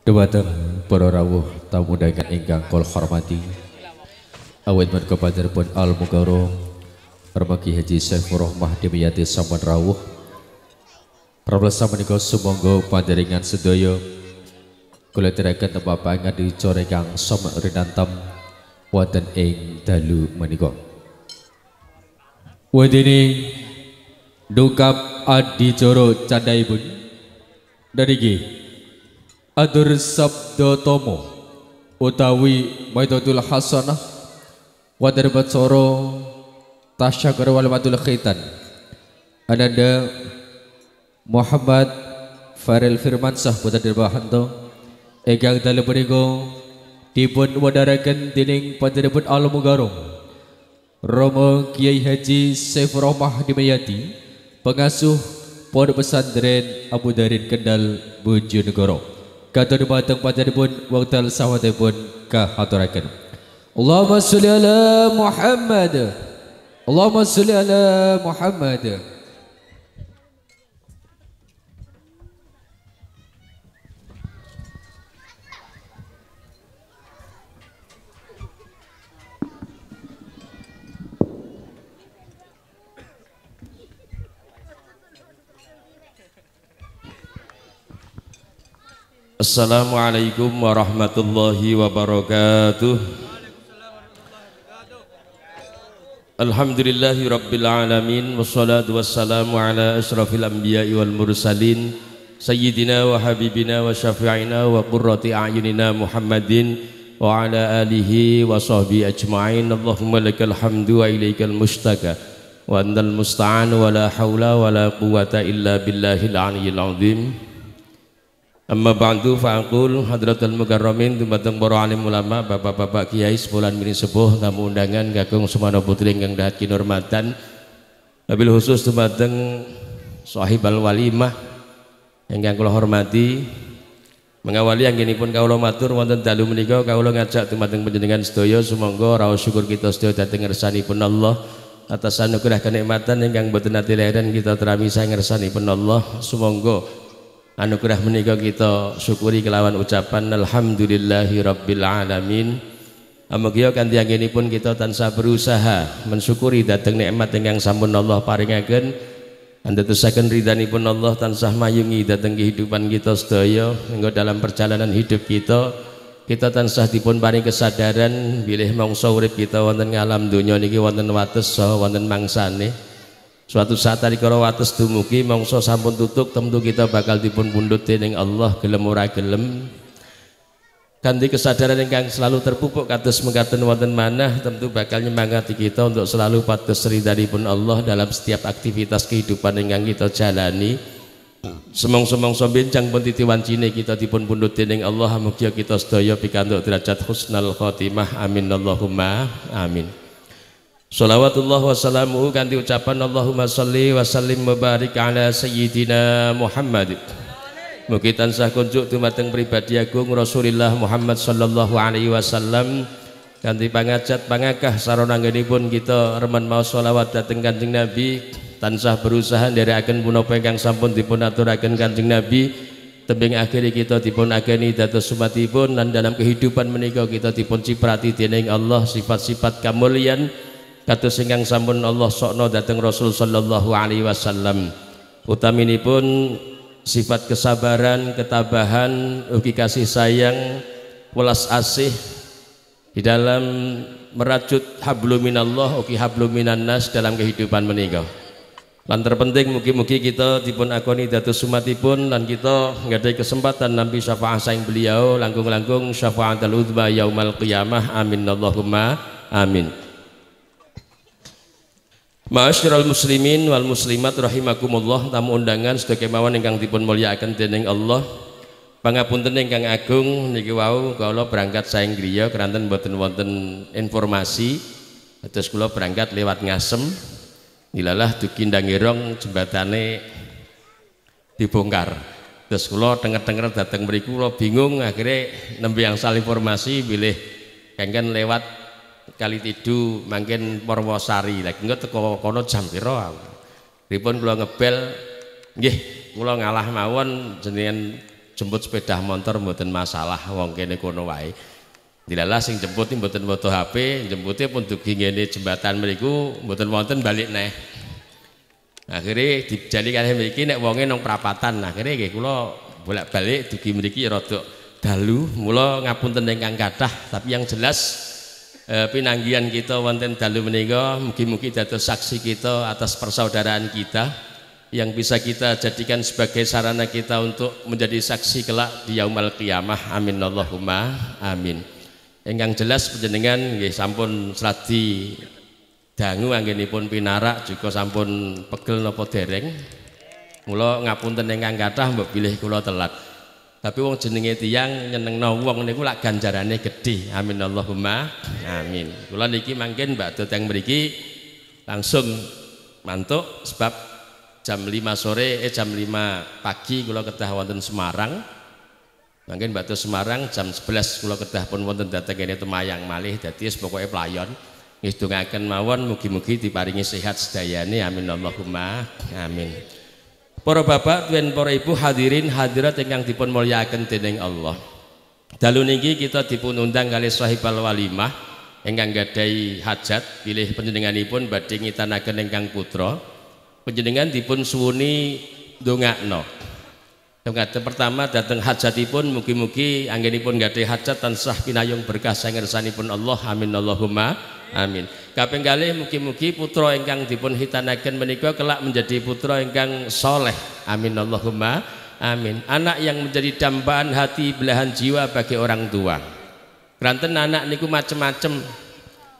Dumateng para rawuh tamu dengan ingkang kol hormati. Awet menika pun Al Mugarong Permagi Haji Saiful Rahmah Dimyati Sampun Rawuh. Prabelsa menika sumangga panjaringan sedoyo, Kulit tiraken tempat pangan core kang sama rinantam wonten ing dalu menikah. Wadini, dukap adi coro candai bun, dari gih Adur sabda tomo utawi maidotul hasanah wadar batsoro soro tasyakur wal madul khitan ananda Muhammad Faril Firmansah putra dirbahanto egang dalu berigo dipun wadaraken dening panjenengan Almugarum Romo Kiai Haji Saiful Romah Dimayati pengasuh Pondok Pesantren Abu Darin Kendal Bojonegoro kata dumateng panjenenganipun wekdal pun kahaturaken Allahumma sholli ala Muhammad Allahumma sholli ala Muhammad Assalamualaikum warahmatullahi wabarakatuh Alhamdulillahi rabbil alamin Wassalatu wassalamu ala ashrafil anbiya'i wal mursalin Sayyidina wa habibina wa syafi'ina wa qurrati a'yunina Muhammadin Wa ala alihi wa sahbihi ajma'in Allahumma lakal hamdu wa ilaikal mushtaka Wa andal musta'an wa la hawla wa la quwata illa billahil aliyil azim Amma ba'du fa'akul hadratul mukarramin Tumateng boro alim ulama Bapak-bapak kiai sebulan mini sepuh Tamu undangan kakung semana putri Yang dahat kinurmatan Wabil khusus tempat Sahib al-walimah Yang kau hormati Mengawali yang gini pun kaulo matur wonten dalu menika kaulo ngajak tumateng panjenengan sedaya sumangga raos syukur kita sedaya dhateng pun Allah atas anugerah kenikmatan ingkang boten nate leren kita terami pun Allah sumangga anugerah menikah kita syukuri kelawan ucapan alhamdulillahi rabbil alamin tiang ini pun kita tansah berusaha mensyukuri dhateng nikmat yang sampun Allah paringaken ridhani pun Allah tansah mayungi datang kehidupan kita sedaya engko dalam perjalanan hidup kita kita tansah dipun paring kesadaran bilih mangsa urip kita wonten ngalam dunia niki wonten wates saha mangsa mangsane suatu saat tadi kalau wates dumugi mongso sampun tutup tentu kita bakal dipun bundut dening Allah gelem ora gelem ganti kesadaran ingkang selalu terpupuk kados mengatakan wonten mana, tentu bakal nyemangati kita untuk selalu seri dari pun Allah dalam setiap aktivitas kehidupan ingkang kita jalani semong-semongso bincang pun cini kita dipun bundut dening Allah mugi kita sedaya pikantuk derajat husnul khotimah amin Allahumma amin Salawatullah wa salamu ganti ucapan Allahumma salli wa sallim mubarik ala sayyidina Muhammad Mugi tansah kunjuk dumateng pribadi agung Rasulullah Muhammad sallallahu alaihi wasallam ganti pangajat pangakah pun kita remen mau salawat dateng Kanjeng Nabi tansah berusaha dari nderekaken punapa ingkang sampun dipun aturaken Kanjeng Nabi tembing akhir kita dipun ageni dados sumatipun dan dalam kehidupan menika kita dipun ciprati dening Allah sifat-sifat kamulyan Kata singgang sampun Allah sokno dhateng Rasul sallallahu alaihi wasallam pun sifat kesabaran ketabahan ugi kasih sayang welas asih di dalam merajut hablu Allah, ugi hablu minannas dalam kehidupan meninggal. lan terpenting mugi-mugi kita dipun akoni datu sumatipun lan kita nggak ada kesempatan nabi syafaat saing beliau langgung langkung syafaatul udba yaumal qiyamah amin Allahumma amin Ma'asyiral muslimin wal muslimat rahimakumullah tamu undangan sedaya kemawon ingkang dipun mulyakaken dening Allah. Pangapunten ingkang agung niki wau kula berangkat saeng griya keranten mboten wonten informasi. Terus kula berangkat lewat Ngasem. Nilalah dugi ndangirong jembatane dibongkar. Terus kula denger-denger dateng mriku kula bingung akhirnya nembe angsal informasi bilih kengken lewat kali tidu mangkin Purwosari lagi nggak teko kono jam pira Ribon gula ngebel gih gula ngalah mawon jenian jemput sepeda motor buatin masalah wong kene kono wae dilalah sing jemput ini buatin foto HP jemputnya pun dugi gini jembatan meriku buatin wonten balik neh akhirnya dijadikan yang mriki nek wonge nang prapatan akhirnya gih gula bolak-balik tuh gini mriki rotok dalu ngapun ngapunten kang kathah tapi yang jelas Eh, pinanggian kita wonten dalu menika mugi-mugi dados saksi kita atas persaudaraan kita yang bisa kita jadikan sebagai sarana kita untuk menjadi saksi kelak di yaumal qiyamah amin Allahumma amin yang jelas penjenengan nggih sampun seradi dangu anggenipun pinarak juga sampun pegel napa dereng mula ngapunten ingkang kathah mbok pilih kula telat tapi wong jenenge tiang no wong niku lak ganjarane gede. Amin Allahumma amin. Kula niki mangkin Mbak yang beriki langsung mantuk sebab jam 5 sore eh jam 5 pagi kula ketahuan wonten Semarang. Mangkin Mbak Semarang jam 11 kula ketahuan pun wonten dhateng ini Temayang malih jadi itu playon. Ngidungaken mawon mugi-mugi diparingi sehat sedayane amin Allahumma amin. Para bapak dan para ibu hadirin hadirat yang dipun mulyakan dening Allah. Dalu niki kita dipun undang kali sahibal walimah ingkang gadhahi hajat pilih panjenenganipun badhe ngitanaken ingkang putra. Panjenengan dipun suwuni ndongakno. Dongate pertama dateng hajatipun mugi-mugi anggenipun gadhahi hajat tansah pinayung berkah sangersanipun Allah. Amin Allahumma amin. Kaping kalih mugi-mugi putra ingkang dipun hitanaken menika kelak menjadi putra ingkang soleh. Amin Allahumma amin. Anak yang menjadi dambaan hati belahan jiwa bagi orang tua. Kranten anak niku macem-macem.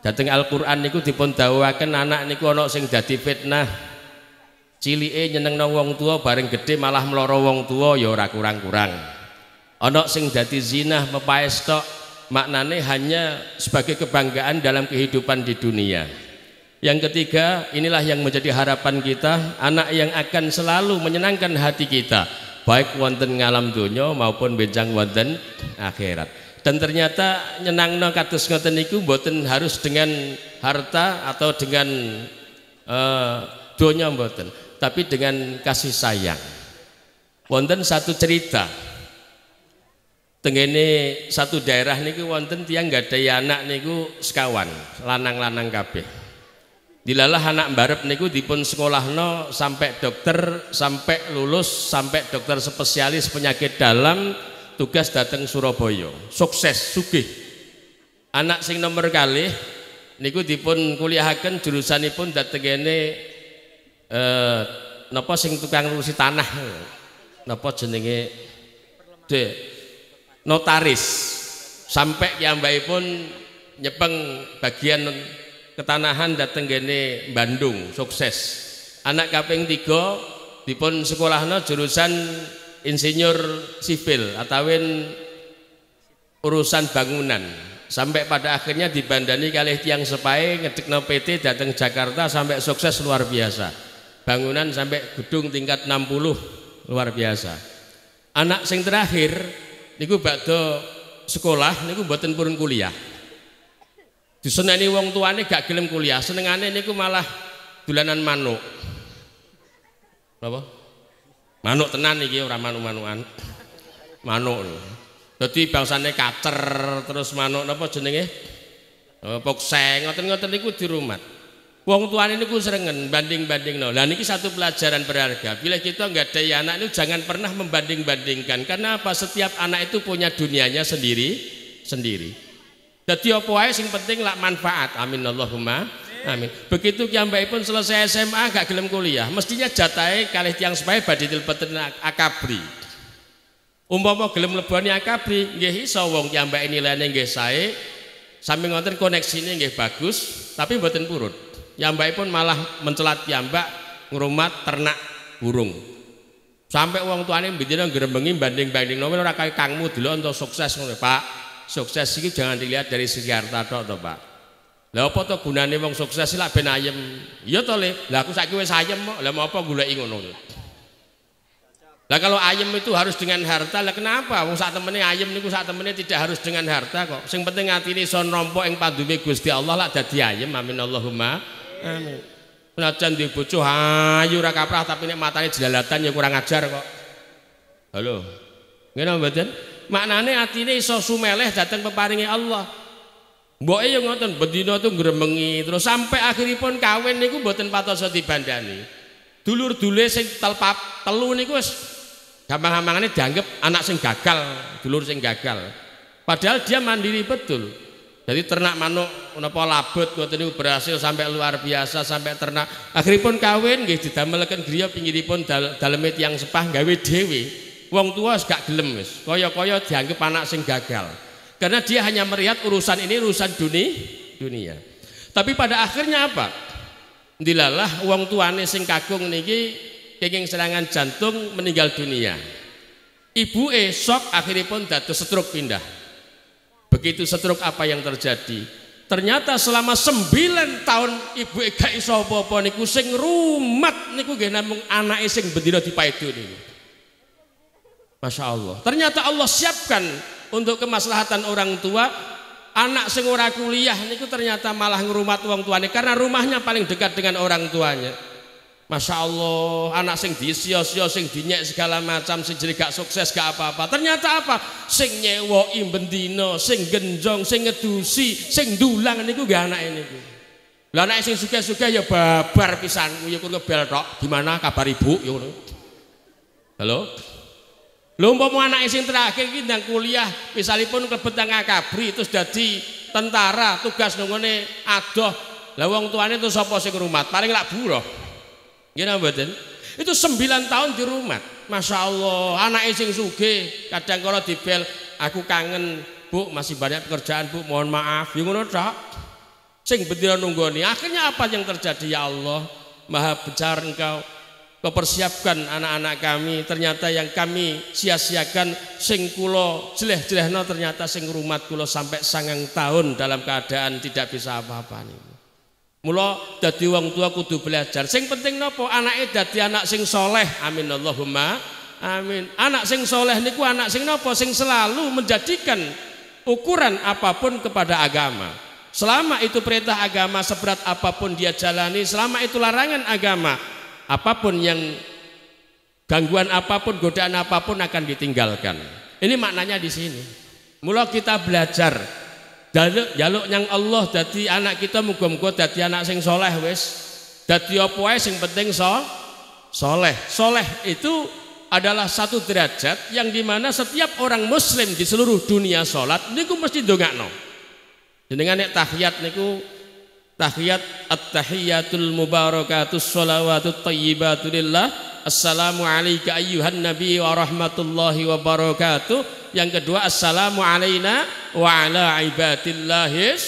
Dateng Al-Qur'an niku dipun dawuhaken anak niku ana sing dadi fitnah. Cilike nyenengno wong tua bareng gede malah mloro wong tua ya ora kurang-kurang. Ana sing dadi zina pepaes tok maknanya hanya sebagai kebanggaan dalam kehidupan di dunia. Yang ketiga, inilah yang menjadi harapan kita, anak yang akan selalu menyenangkan hati kita, baik wonten ngalam dunia maupun benjang wonten akhirat. Dan ternyata no katus ngoten iku mboten harus dengan harta atau dengan uh, eh, dunia mboten, tapi dengan kasih sayang. Wonten satu cerita, Tengene satu daerah niku wonten tiang nggak ada anak niku sekawan lanang-lanang kabeh dilalah anak barep niku sekolah no sampai dokter sampai lulus sampai dokter spesialis penyakit dalam tugas datang Surabaya sukses sugih anak sing nomor kali niku dipun kuliahaken jurusanipun dateng kene eh napa sing tukang rusi tanah napa jenenge de notaris sampai yang baik pun nyepeng bagian ketanahan dateng gini Bandung sukses anak kaping tiga dipun sekolahnya jurusan insinyur sipil atauin urusan bangunan sampai pada akhirnya dibandani kali tiang sepai ngedekno PT datang Jakarta sampai sukses luar biasa bangunan sampai gedung tingkat 60 luar biasa anak sing terakhir niku bakdo sekolah niku mboten purun kuliah diseneni wong tuane gak gelem kuliah senengane niku malah dolanan manuk apa manuk tenan iki ora manuk-manukan manuk dadi bangsane kacer terus manuk napa jenenge pokseng ngoten-ngoten niku dirumat Wong ini ini serengen banding-banding no. Nah ini satu pelajaran berharga. Bila kita nggak ada ya anak itu jangan pernah membanding-bandingkan. Karena apa? Setiap anak itu punya dunianya sendiri sendiri. Jadi apa aja yang penting lah manfaat. Amin Allahumma. Amin. Begitu baik pun selesai SMA gak gelem kuliah. Mestinya jatai kalih tiang supaya baditil peten akabri. Umpama gelem lebuannya akabri nggih iso wong kiambai nilainya nggih saya Sambil ngonten koneksinya nggih bagus, tapi buatin purut baik pun malah mencelat mbak ngurumat ternak burung. Sampai uang wong tuane mbidina gerembengin banding-banding nomor orang kaki kangmu dulu untuk sukses nih Pak. Sukses sih jangan dilihat dari segi harta atau Pak. Lah apa to gunanya uang sukses sih lah benayem. Iya toleh Le. Lah aku sakit wes ayem mau. Lah apa gula ngono? Lah kalau ayem itu harus dengan harta, lah kenapa? Wong saat temennya ayem niku saat temennya tidak harus dengan harta kok. Sing penting hati ini son rompo yang panduwe Gusti Allah lah jadi ayem. Amin Allahumma anu senajan di bojo ayu raka kaprah tapi nek matane jelalatan ya kurang ajar kok. Halo. Ngene mboten? Maknane atine iso sumeleh datang peparinge Allah. Mboke ya ngoten, bendina tuh ngremengi terus sampai akhiripun kawin niku mboten patosa dibandani. Dulur-dule sing telpap telu niku wis gampang-gampangane dianggap anak sing gagal, dulur sing gagal. Padahal dia mandiri betul. Jadi ternak manuk menapa labut, ngoten niku berhasil sampai luar biasa sampai ternak. pun kawin gitu. nggih didamelken griya pinggiripun dal daleme yang sepah gawe dewi, Wong tua gak gelem wis. Kaya-kaya dianggap anak sing gagal. Karena dia hanya melihat urusan ini urusan dunia, dunia. Tapi pada akhirnya apa? Dilalah wong tuane sing kagung niki kenging serangan jantung meninggal dunia. Ibu esok akhirnya pun datu stroke pindah. Begitu setruk apa yang terjadi? Ternyata selama sembilan tahun ibu Eka iso apa-apa niku sing rumat niku nggih namung anake sing bendina dipaidu niku. Masya Allah. Ternyata Allah siapkan untuk kemaslahatan orang tua anak sing ora kuliah niku ternyata malah ngerumat wong tuane karena rumahnya paling dekat dengan orang tuanya. Masya Allah, anak sing disio-sio, sing dinyek segala macam, sing jadi gak sukses gak apa-apa. Ternyata apa? Sing nyewo bendino, sing genjong, sing ngedusi, sing dulang ini gak anak ini. Lah anak sing suka-suka ya babar pisan, ya kur ngebel tok. Gimana kabar ibu? Ya Halo? Lho mau anak sing terakhir ini yang kuliah, misalipun klebet nang kabri terus jadi tentara, tugas nungone adoh. Lah wong tuane itu sopo sing rumah, Paling lak buruh. Gila ya mboten? Itu sembilan tahun di rumah. Masya Allah, anak sing suge. Kadang kalau dibel, aku kangen bu masih banyak pekerjaan bu mohon maaf yang ngono tak sing bendera nunggoni akhirnya apa yang terjadi ya Allah maha besar engkau kau persiapkan anak-anak kami ternyata yang kami sia-siakan sing kulo jeleh no ternyata sing rumah kulo sampai sangang tahun dalam keadaan tidak bisa apa-apa nih Mula dadi wong tua kudu belajar. Sing penting napa? Anake dadi anak sing soleh. Amin Allahumma. Amin. Anak sing soleh niku anak sing napa? Sing selalu menjadikan ukuran apapun kepada agama. Selama itu perintah agama seberat apapun dia jalani, selama itu larangan agama, apapun yang gangguan apapun, godaan apapun akan ditinggalkan. Ini maknanya di sini. Mula kita belajar jaluk jaluk yang Allah jadi anak kita muga-muga jadi anak sing soleh wes, jadi apa yang sing penting so soleh soleh itu adalah satu derajat yang dimana setiap orang muslim di seluruh dunia sholat niku mesti dongakno dengan nek tahiyat niku tahiyat at-tahiyatul mubarakatus sholawatut thayyibatu assalamu alaikum ayyuhan nabi wa rahmatullahi wa yang kedua assalamu alaina wa ala ibadillahis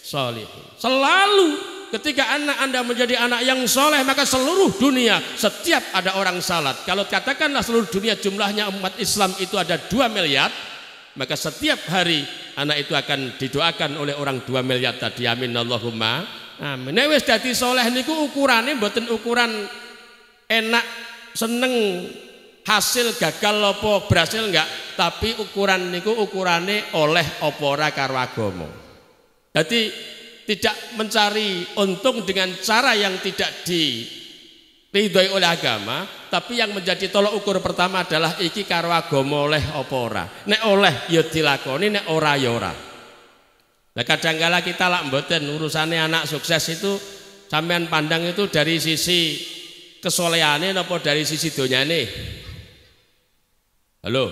salihin. Selalu ketika anak Anda menjadi anak yang soleh maka seluruh dunia setiap ada orang salat. Kalau katakanlah seluruh dunia jumlahnya umat Islam itu ada 2 miliar, maka setiap hari anak itu akan didoakan oleh orang 2 miliar tadi. Amin Allahumma. Amin. Nek wis dadi saleh niku ukurane mboten ukuran enak seneng hasil gagal apa berhasil enggak tapi ukuran niku ukurane oleh opora ora karo agama jadi tidak mencari untung dengan cara yang tidak diridhoi oleh agama tapi yang menjadi tolok ukur pertama adalah iki karo oleh opora nek oleh ya dilakoni nek ora ya ora nah kadangkala kala kita lak mboten urusannya anak sukses itu sampean pandang itu dari sisi kesolehannya napa dari sisi donyane Halo.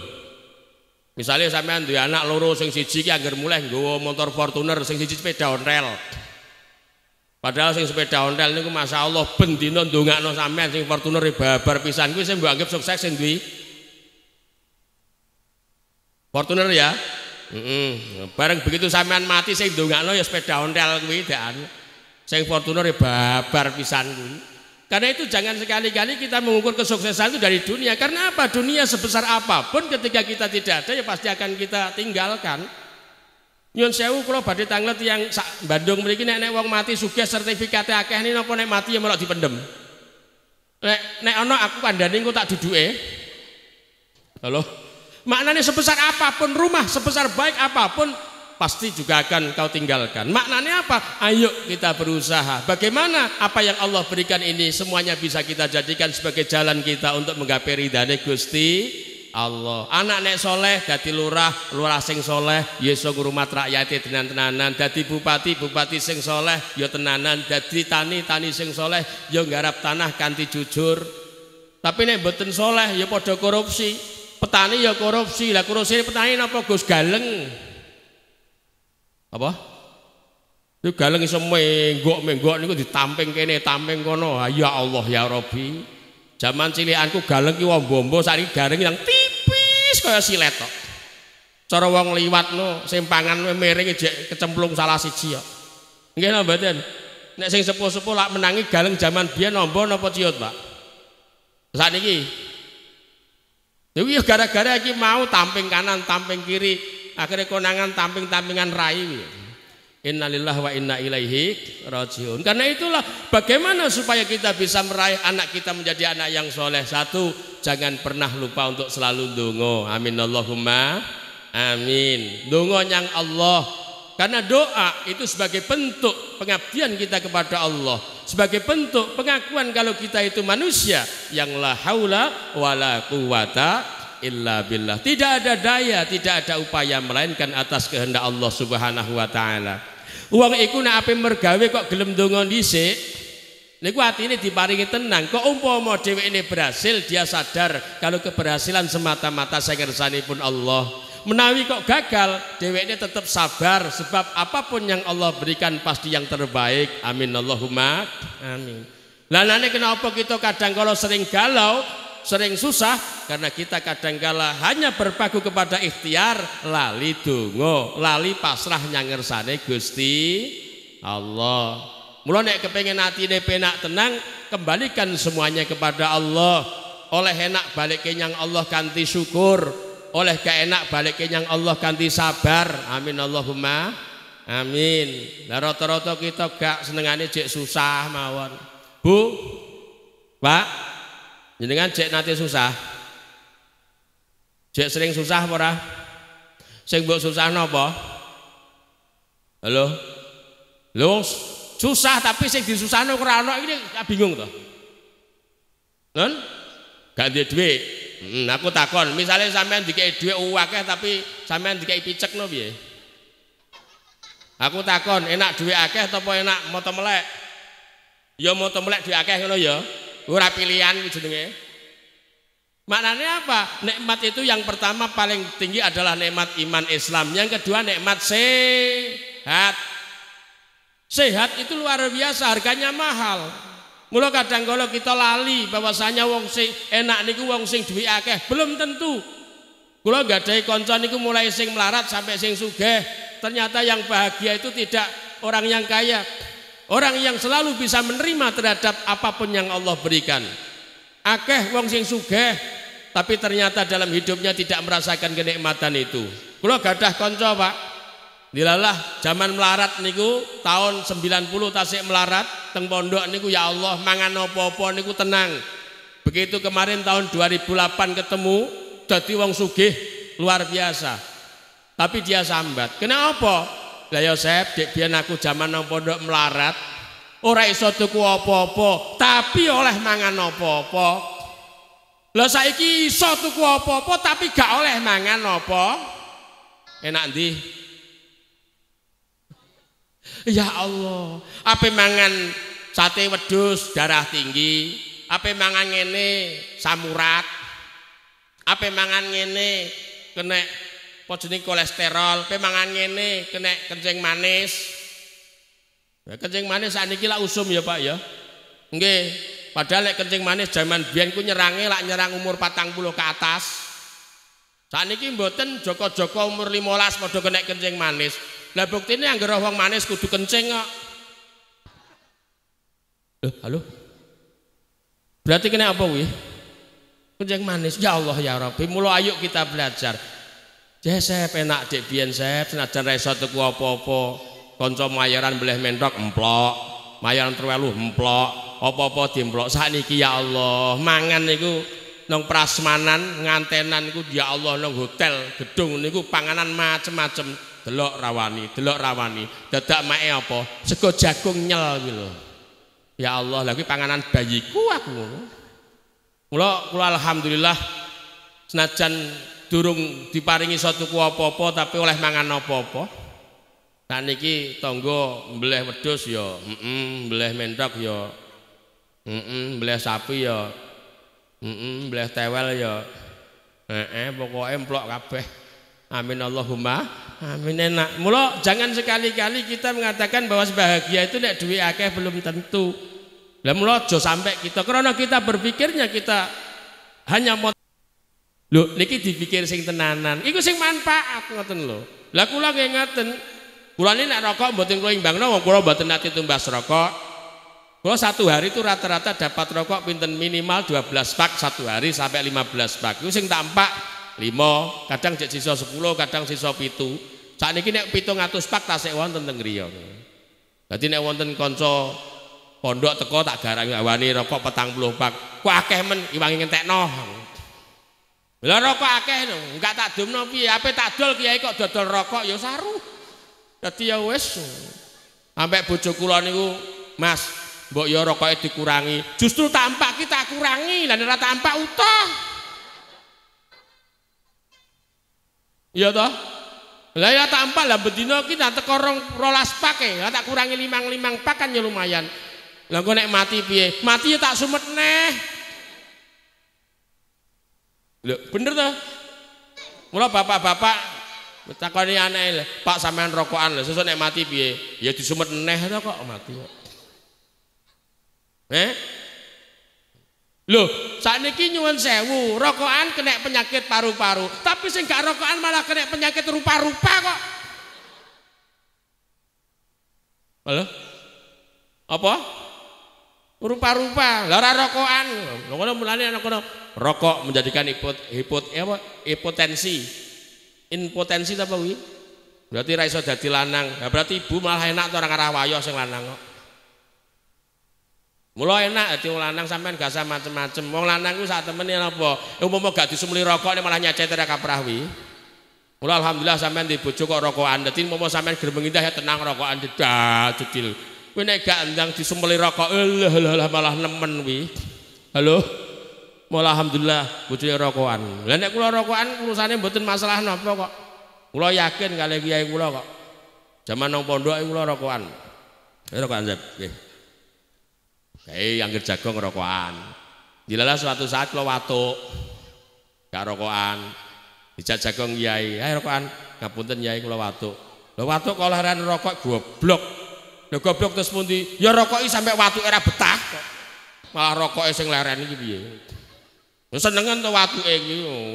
Misalnya sampean duwe anak loro sing siji ki anggere mulai nggawa motor Fortuner sing siji sepeda ontel. Padahal sing sepeda ontel niku masyaallah ben dina ndongakno sampean sing Fortuner e babar pisan gue, sing mbok anggap sukses sing duwe Fortuner ya. Mm -mm. Bareng begitu sampean mati sing ndongakno ya sepeda ontel kuwi dakan. Sing Fortuner ya babar pisan kuwi. Karena itu jangan sekali-kali kita mengukur kesuksesan itu dari dunia. Karena apa? Dunia sebesar apapun ketika kita tidak ada ya pasti akan kita tinggalkan. Nyun sewu kalau badai tanglet yang Bandung memiliki nenek wong mati sugih sertifikatnya akeh ini nopo nek mati yang malah dipendem. Nek nek ono aku kandhane aku tak eh. Halo. Maknanya sebesar apapun rumah, sebesar baik apapun pasti juga akan kau tinggalkan. Maknanya apa? Ayo kita berusaha. Bagaimana apa yang Allah berikan ini semuanya bisa kita jadikan sebagai jalan kita untuk menggapai ridhane Gusti Allah. Anak nek soleh dadi lurah, lurah sing soleh, yeso ya rumah rakyat tenan-tenanan. Dadi bupati, bupati sing soleh, yo ya tenanan. Dadi tani, tani sing soleh, yo ya garap tanah kanti jujur. Tapi nek beten soleh yo podo korupsi. Petani yo korupsi. Lah korupsi petani apa Gus Galeng? Apa? Itu galeng iso menggok-menggok niku ditamping kene, tamping kono. Ya Allah ya Rabbi. Zaman cilianku galeng ki wong bombo saiki garing yang tipis kaya silet tok. Cara wong liwat no, simpangan pangan miring jek kecemplung salah siji kok. Nggih napa mboten? Nek sing sepuh-sepuh lak menangi galeng zaman biyen nombo napa ciut, Pak? Sakniki Dewi iya, gara-gara iki mau tamping kanan, tamping kiri, akhirnya konangan tamping-tampingan rai innalillahi wa inna ilaihi rajiun karena itulah bagaimana supaya kita bisa meraih anak kita menjadi anak yang soleh satu jangan pernah lupa untuk selalu dungo amin Allahumma amin dungo yang Allah karena doa itu sebagai bentuk pengabdian kita kepada Allah, sebagai bentuk pengakuan kalau kita itu manusia yang la haula wala quwata illa billah. Tidak ada daya, tidak ada upaya melainkan atas kehendak Allah Subhanahu wa taala. Uang iku nek ape mergawe kok gelem ndonga dhisik, niku atine diparingi tenang. Kok umpama dheweke ini berhasil, dia sadar kalau keberhasilan semata-mata pun Allah. Menawi kok gagal, dheweke tetap sabar sebab apapun yang Allah berikan pasti yang terbaik. Amin Allahumma amin. Lanane kenapa kita kadang kalau sering galau sering susah karena kita kadangkala hanya berpaku kepada ikhtiar lali dungo lali pasrah nyangersane Gusti Allah mulai nek kepengen hati penak tenang kembalikan semuanya kepada Allah oleh enak balik kenyang Allah ganti syukur oleh keenak balik kenyang Allah ganti sabar amin Allahumma amin lah roto-roto kita gak senengane cek susah mawon bu pak Jenengan cek nanti susah, cek sering susah ora? Sing buat susah nopo? Halo, lo susah tapi sing disusah nopo kerana ini bingung tuh. Non, gak ada duit. Hmm, aku takon, misalnya sampean dikai duit uang tapi sampean dikai picek nopo ya? Aku takon, enak duit akeh atau enak motor melek? Ya motor melek duit akeh ya? Ora pilihan jenenge. Maknanya apa? Nikmat itu yang pertama paling tinggi adalah nikmat iman Islam. Yang kedua nikmat sehat. Sehat itu luar biasa, harganya mahal. Mula kadang kalau kita lali bahwasanya wong sing enak niku wong sing duwe akeh, belum tentu. Kula gadahi kanca niku mulai sing melarat sampai sing sugih. Ternyata yang bahagia itu tidak orang yang kaya, orang yang selalu bisa menerima terhadap apapun yang Allah berikan. Akeh wong sing sugih tapi ternyata dalam hidupnya tidak merasakan kenikmatan itu. Kula gadah konco Pak. Dilalah zaman melarat niku tahun 90 tasik melarat teng pondok niku ya Allah mangan apa-apa niku tenang. Begitu kemarin tahun 2008 ketemu dadi wong sugih luar biasa. Tapi dia sambat. Kenapa? Lah ya Sep, biyen aku jaman nang pondok melarat, ora iso tuku apa-apa, tapi oleh mangan apa-apa. Lah saiki iso tuku apa-apa tapi gak oleh mangan apa. Enak ndi? Ya Allah, apa mangan sate wedus, darah tinggi, Apa mangan ngene samurat, Apa mangan ngene kena pojone kolesterol, pe mangan ngene, kena kencing manis. Ya, kencing manis saat ini lak usum ya, Pak ya. Nggih, padahal lek kencing manis zaman biyen ku nyerange lak nyerang umur 40 ke atas. saat ini mboten Joko-joko umur 15 padha kena kencing manis. Lah buktine yang wong manis kudu kencing kok. Eh, halo. Berarti kena apa kuwi? Kencing manis. Ya Allah ya Rabbi, mula ayo kita belajar. Jesep enak dek biyen sep senajan reso tuku apa-apa. Kanca mayaran beleh mentok emplok. Mayaran terwelu emplok. Apa-apa diemplok sakniki ya Allah. Mangan niku nang prasmanan ngantenan niku ya Allah nong hotel gedung niku panganan macem-macem telok rawani telok rawani dadak mae apa sego jagung nyel kuwi ya Allah lagi panganan bayiku aku ngono kula alhamdulillah senajan durung diparingi suatu apa-apa tapi oleh mangan apa-apa saniki tangga mbleh wedhus ya yo mm mentok ya sapi yo, ya, ya. heeh tewel yo, pokok pokoke emplok kabeh amin Allahumma amin enak mula jangan sekali-kali kita mengatakan bahwa bahagia itu nek duit akeh belum tentu lah mula jauh sampai kita karena kita berpikirnya kita hanya mau Lho niki dipikir sing tenanan. Iku sing manfaat ngoten lho. Lah kula nggih ngoten. Kula niki nek rokok mboten kula imbangno wong kula mboten nate tumbas rokok. Kula satu hari itu rata-rata dapat rokok pinten minimal 12 pak satu hari sampai 15 pak. Iku sing tampak 5, kadang jek sisa 10, kadang sisa 7. Sakniki nek 700 pak tasik wonten teng griya. Dadi nek wonten kanca pondok teko tak garangi awani rokok petang belum pak. Ku akeh men iwangi ngentekno. Lah rokok akeh lho, enggak tak dumno piye, ape tak dol kiai kok dodol rokok ya saru. Dadi ya wis. Sampai bojo kula niku, Mas, mbok ya rokoke dikurangi. Justru tampak kita kurangi, lan ora tampak utuh. Iya toh? Lah ya tampak lah bedino kita teko rong rolas pake, lah tak kurangi limang-limang pak kan ya lumayan. Lah gue nek mati piye? Mati ya tak sumet neh. Lho, bener ta? Mula bapak-bapak takoni anake lho, Pak sampean rokokan lho, sesuk nek mati piye? Ya disumet neh ta kok mati kok. Eh? Lho, sakniki nyuwun sewu, rokokan kena penyakit paru-paru, tapi sing gak rokokan malah kena penyakit rupa-rupa kok. Halo? Apa? Rupa-rupa, lara rokokan. Lha ngono mulane ana kono rokok menjadikan hipot, hipot eh, apa hipotensi impotensi apa wih? berarti raiso jadi lanang ya berarti ibu malah enak tuh orang arah wayo sing lanang kok mulai enak jadi orang lanang sampean gak sama macem-macem. orang lanang saat saat temene apa? Eh, mau gak disumbeli rokok ini malah nyacet kaprah kaprahwi. mulai alhamdulillah sampean di bojo kok rokokan. mau mau sampean gerbang indah ya tenang rokokan anda jedil. Kuwi gak endang disumbeli rokok, elah eh, malah nemen wih Halo. Mula alhamdulillah bojone ya rokokan. Lah nek kula rokokan urusane mboten masalah napa kok. Kula yakin kali kiai kula kok. Zaman nang pondok kula rokokan. Ya rokokan Zep, nggih. yang kerja jago ngerokokan. Dilalah suatu saat kula watuk. Gak rokokan. Dijak jago kiai, "Hai rokokan, ngapunten kiai kula watuk." Lah watuk kok laran rokok goblok. Gua blok terus pundi? Ya rokoki sampai watuk era betah kok. Malah rokoke sing leren iki piye? Senengan to watuke iki oh,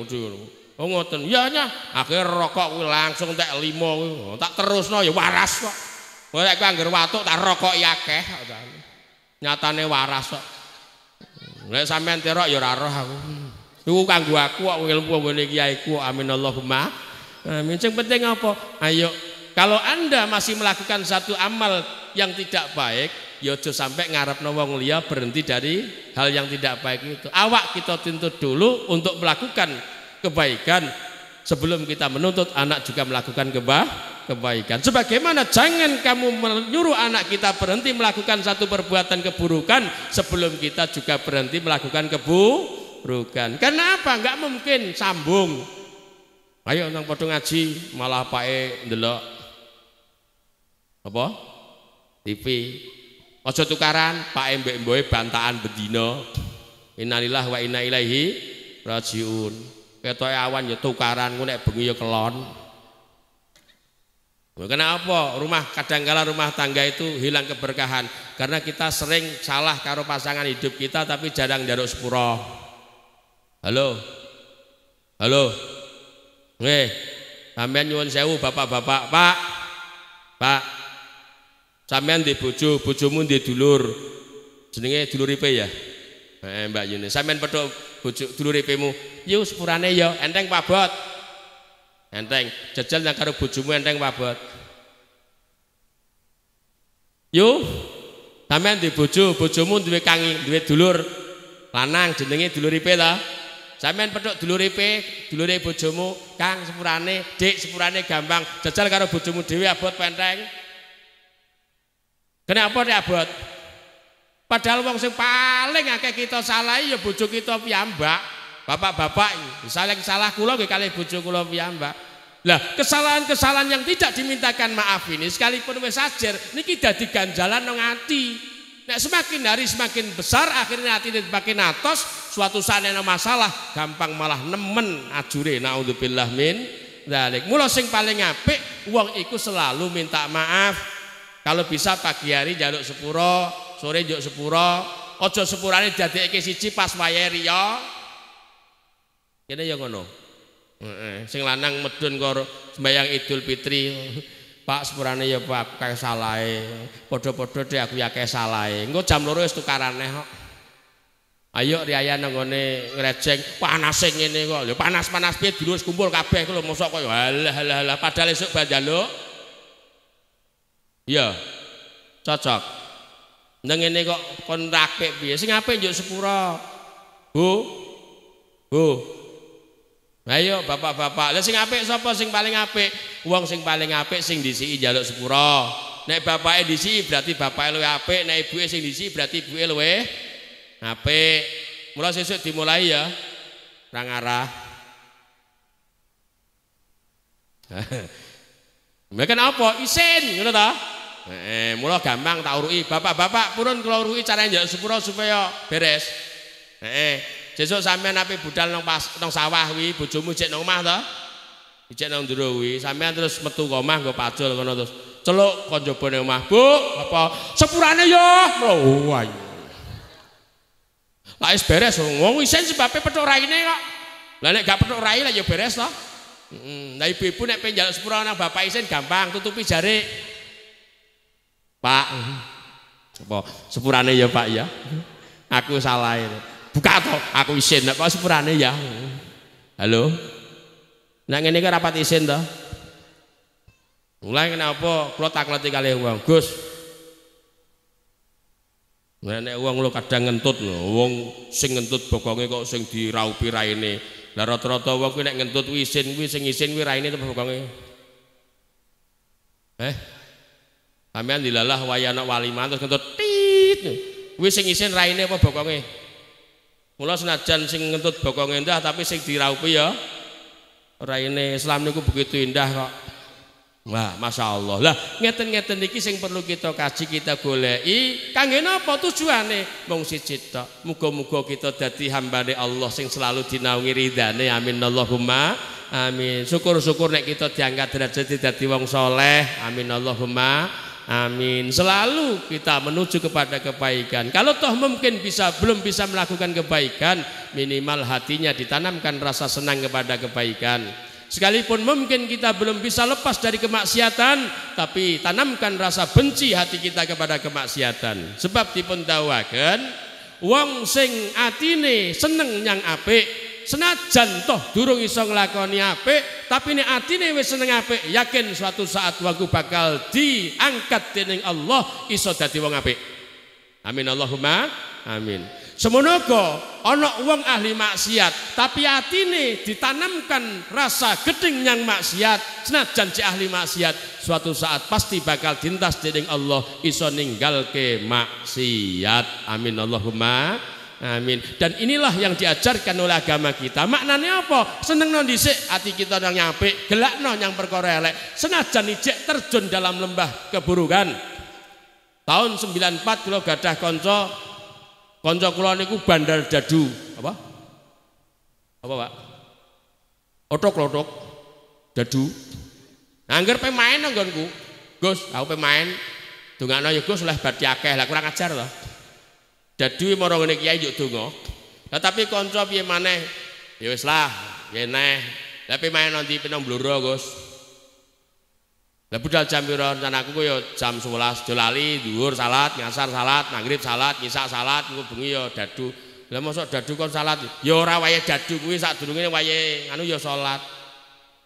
oh ngoten. Ya nya, akhire rokok kuwi langsung tek 5 tak terusno ya waras kok. Nek kuwi anggere watuk tak rokoki akeh. Nyatane waras kok. Nek sampean terok ya ora roh aku. Iku kanggo aku kok ilmu ngene kiai ku amin Allahumma. Amin. Sing penting apa? Ayo kalau Anda masih melakukan satu amal yang tidak baik yojo ya sampai ngarep wong liya berhenti dari hal yang tidak baik itu. Awak kita tuntut dulu untuk melakukan kebaikan sebelum kita menuntut anak juga melakukan keba kebaikan. Sebagaimana jangan kamu menyuruh anak kita berhenti melakukan satu perbuatan keburukan sebelum kita juga berhenti melakukan keburukan. Karena apa? Enggak mungkin sambung. Ayo nang potong aji malah pae ndelok apa TV ojo tukaran pak embek mboe bantaan bedino innalillah wa inna ilaihi rajiun ketoke awan ya tukaran ku bengi ya kelon Kenapa rumah kadangkala rumah tangga itu hilang keberkahan karena kita sering salah karo pasangan hidup kita tapi jarang jaruk sepuro. Halo. Halo. nih Sampeyan nyuwun sewu bapak-bapak, Pak. Pak, Sampean di bojo, bojomu di dulur. Jenenge duluripe ya. Eh, Mbak Yuni, sampean pedok bojo IP-mu. Yo sepurane yo enteng pabot. Enteng, jajal nang karo bojomu enteng pabot. Yo, sampean di bojo, bojomu duwe kangi, duwe dulur lanang jenenge duluripe ta. Sampeyan petuk duluripe, dulure bojomu, Kang sepurane, Dik sepurane gampang, jajal karo bojomu dhewe abot penteng. Kenapa buat Padahal wong sing paling akeh kita salah ya bojo kita piyambak. Bapak-bapak, saling salah kula nggih kalih bojo kula piyambak. Lah, kesalahan-kesalahan yang tidak dimintakan maaf ini sekalipun wis sajer niki dadi ganjalan nang ati. Nek semakin hari semakin besar akhirnya hati ini makin atos suatu saat ada masalah gampang malah nemen ajure naudzubillah min dzalik. Mula sing paling apik wong iku selalu minta maaf kalau bisa pagi hari jaluk sepuro sore jaluk sepuro ojo sepurane ke siji pas wayeri ya ini ya ngono sing lanang medun gor sembayang Idul Fitri Pak sepurane ya Pak kayak salai, podo podo dia aku ya kayak salah Enggak jam loro itu karena kok Ayo riaya nengone ngrejeng panas ini kok. panas-panas dia dulu kumpul kabeh kalau mau sok kok halah ya, halah padahal esuk banjaluk Iya. Cocok. Nang ngene kok kon rakik piye? Sing ape njuk sepura. Bu. Bu. Ayo iya, bapak-bapak, lha sing apik siapa? sing paling apik? uang? sing paling apik sing disiki njaluk sepura. Nek bapake disiki berarti bapake luwih apik, nek ibuke sing disiki berarti ibuke luwih apik. Mula sesuk dimulai ya. Rang arah. Mereka apa? Isin, ngono ta? Eh, mula gampang tak urui. Bapak-bapak purun kula urui carane njak sepura supaya beres. Heeh. Sesuk sampean ape budal nang pas nang sawah kuwi bojomu cek nang omah to? Cek nang ndoro kuwi. Sampean terus metu ke omah nggo pacul kana terus celuk konjobone omah. Bu, apa sepurane yo? Oh, ayo. Lah wis beres wong isin sebabe petuk raine kok. Lah nek gak petuk rai lah beres to. Heeh. Nah ibu-ibu nek penjaluk sepura nang bapak isin gampang tutupi jari. Pak. Sopo? Sepurane ya, Pak ya. Aku salah ini. Buka to, aku isin nek kok ya. Halo. Nek ngene iki rapat isin to. Mulai kenapa kula takleti kali wong, Gus. Nek wong lo kadang ngentut lho, wong sing ngentut bokonge kok sing diraupi raine. Lah rata-rata wong kuwi nek ngentut isin, kuwi sing isin kuwi raine to bokonge. Eh, Sampean dilalah wayana wali mantus ngentut tit. Kuwi sing isin raine apa bokonge? Mula senajan sing ngentut bokonge endah tapi sing diraupi ya raine Islam niku begitu indah kok. Wah, masya Allah lah ngeten-ngeten iki sing perlu kita kaji kita goleki kangge napa tujuane mung siji tok muga-muga kita dadi hambane Allah sing selalu dinaungi ridane amin Allahumma amin syukur-syukur nek kita diangkat derajat dadi wong soleh amin Allahumma Amin. Selalu kita menuju kepada kebaikan. Kalau toh mungkin bisa belum bisa melakukan kebaikan, minimal hatinya ditanamkan rasa senang kepada kebaikan. Sekalipun mungkin kita belum bisa lepas dari kemaksiatan, tapi tanamkan rasa benci hati kita kepada kemaksiatan. Sebab dipun wong sing atine seneng yang apik senajan toh durung iso nglakoni apik tapi nek atine wis seneng apik yakin suatu saat waktu bakal diangkat dening Allah iso dadi wong apik amin Allahumma amin semono ana wong ahli maksiat tapi atine ditanamkan rasa geding yang maksiat senajan si ahli maksiat suatu saat pasti bakal dintas dening Allah iso ninggalke maksiat amin Allahumma Amin. Dan inilah yang diajarkan oleh agama kita. Maknanya apa? Seneng non dice. ati kita yang nyampe. gelak non yang perkara elek. Senajan ijek terjun dalam lembah keburukan. Tahun 94 kalau gadah konco, kanca kula niku Bandar Dadu, apa? Apa, Pak? otok lotok Dadu. Nah, Angger pemain nggonku. Gus, aku pemain. Dongakno ya Gus lah berciakeh Lah kurang ajar loh Dadi mara ngene kiai yo donga. tetapi tapi kanca piye maneh? Ya wis lah, ya piye neh. main nanti pinang bluro Gus. Lebih budal jam pira rencanaku ku yo jam sebelas jolali duhur salat, ngasar salat, maghrib salat, ngisak salat, gue bengi yo ya dadu. Lah masuk dadu kon salat? Ya dadu gue saat dulu ini wayahe anu yo ya salat.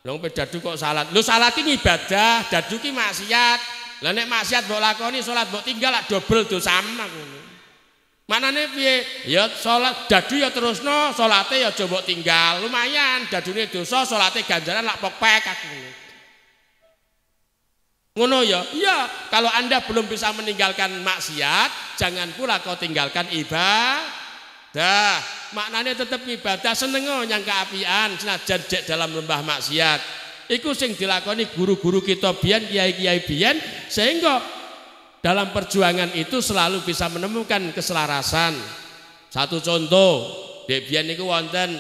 Lalu pe dadu kok salat? Lho salat ini ibadah, dadu ki maksiat. Lah nek maksiat mbok lakoni salat mbok tinggal double tu sama. gue manane piye ya salat dadi ya terusno salate ya coba tinggal lumayan dadine dosa salate ganjaran lak pokpek aku ngono ya iya kalau anda belum bisa meninggalkan maksiat jangan pula kau tinggalkan ibadah maknanya tetap ibadah seneng yang keapian senajan jek dalam lembah maksiat iku sing dilakoni guru-guru kita bian kiai-kiai bian sehingga dalam perjuangan itu selalu bisa menemukan keselarasan. Satu contoh, Debian itu wonten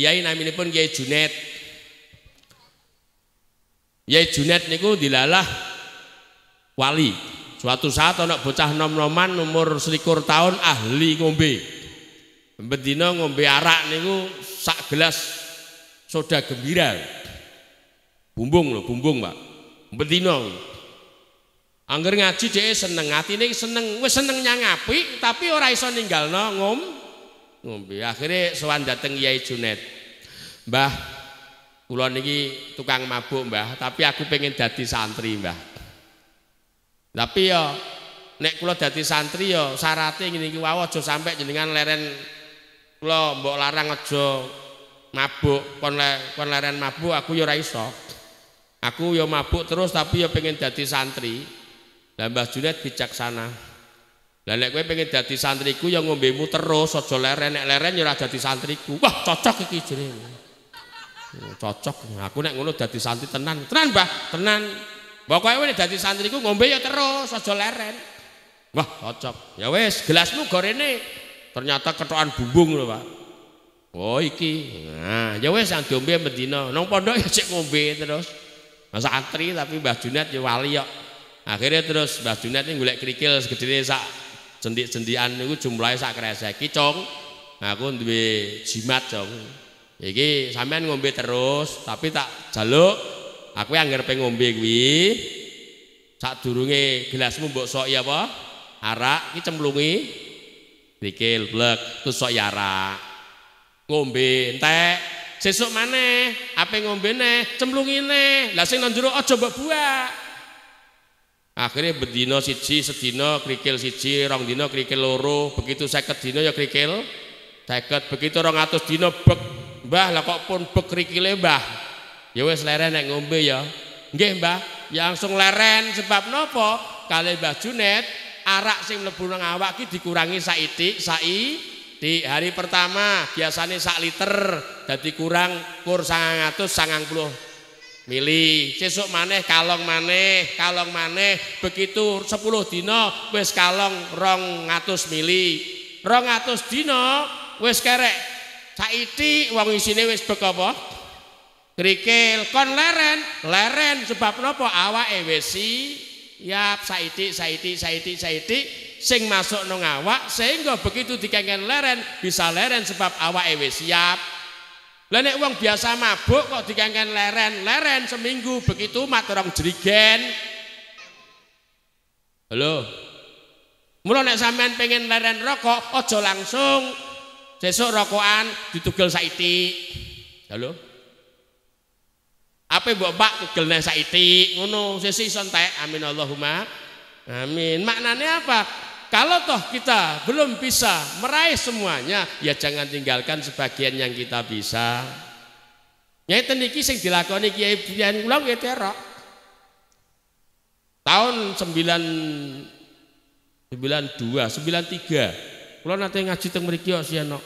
Yai namanya pun Yai Junet. Yai Junet niku dilalah wali. Suatu saat anak bocah nom-noman umur selikur tahun ahli ngombe. Bedino ngombe arak niku sak gelas soda gembira. Bumbung loh, bumbung pak. Bedino. Angger ngaji dhek seneng, atine seneng, wis seneng nyang apik tapi ora iso ninggalno ngom. Ngombe akhire sowan dateng Kyai Junet. Mbah, kula niki tukang mabuk, Mbah, tapi aku pengen dadi santri, Mbah. Tapi ya nek kula dadi santri ya syarate ngene iki wae aja sampe jenengan leren kula mbok larang aja mabuk kon leren mabuk aku ya ora iso. Aku ya mabuk terus tapi ya pengen dadi santri. Lah Mbah Junet bijaksana. Lah nek kowe pengin dadi santriku ya mu terus aja leren nek leren ya ora dadi santriku. Wah cocok iki jenenge. Hmm, cocok aku nek ngono dadi santri tenan. Tenan Mbah, tenan. Pokoke kowe dadi santriku ngombe ya terus aja leren. Wah cocok. Ya wis gelasmu gorene. Ternyata ketokan bumbung lho Pak. Oh iki. Nah, ya wis sang diombe mendina. Nang pondok ya sik ngombe terus. Mas santri tapi Mbah Junet ya wali kok. akhirnya terus Mbah Junet ini golek kerikil segede sak cendik-cendikan itu jumlahnya sak kreseki cong aku ngomong jimat cong jadi sampean ngombe terus tapi tak jaluk aku yang ngerti ngombe kuwi sak durunge gelasmu mbok ya apa arak ini cemplungi kerikil blek terus sok iya arak ngombe entek sesuk mana, apa ngombe nih, cemplungi nih, lah sing nang jero aja akhirnya bedino siji sedino krikil siji rong dino krikil loro begitu seket dino ya krikil, seket begitu rong atus dino bek mbah lah kok pun bek kerikile mbah ya wes leren yang ngombe ya nggih mbah ya langsung leren sebab nopo kali mbah Junet arak sing mlebu nang awak ki dikurangi saitik sai di hari pertama biasanya sak liter jadi kurang kur sangang atus sangang puluh Mili, sesuk maneh kalong maneh kalong maneh begitu 10 dina, wis kalong rong ngatus mili rong ngatus dino wis kerek saiti wong isine wis bekopo krikil kon leren leren sebab nopo awa ewesi yap saiti saiti saiti saiti sing masuk nong awak sehingga begitu dikengen leren bisa leren sebab awa ewesi siap. Lah uang wong biasa mabuk kok dikengken leren, leren seminggu begitu mat orang jerigen. Halo. Mula nek sampean pengen leren rokok, aja langsung sesuk rokokan ditugel saiti. Halo. Apa mbok Pak tugelne saiti ngono sesi sontek amin Allahumma amin. Maknanya apa? Kalau toh kita belum bisa meraih semuanya, ya jangan tinggalkan sebagian yang kita bisa. Nyai teniki sing dilakoni Kiai yang pulang ya terok. Tahun 9 92, 93. Kula nate ngaji teng mriki kok siano.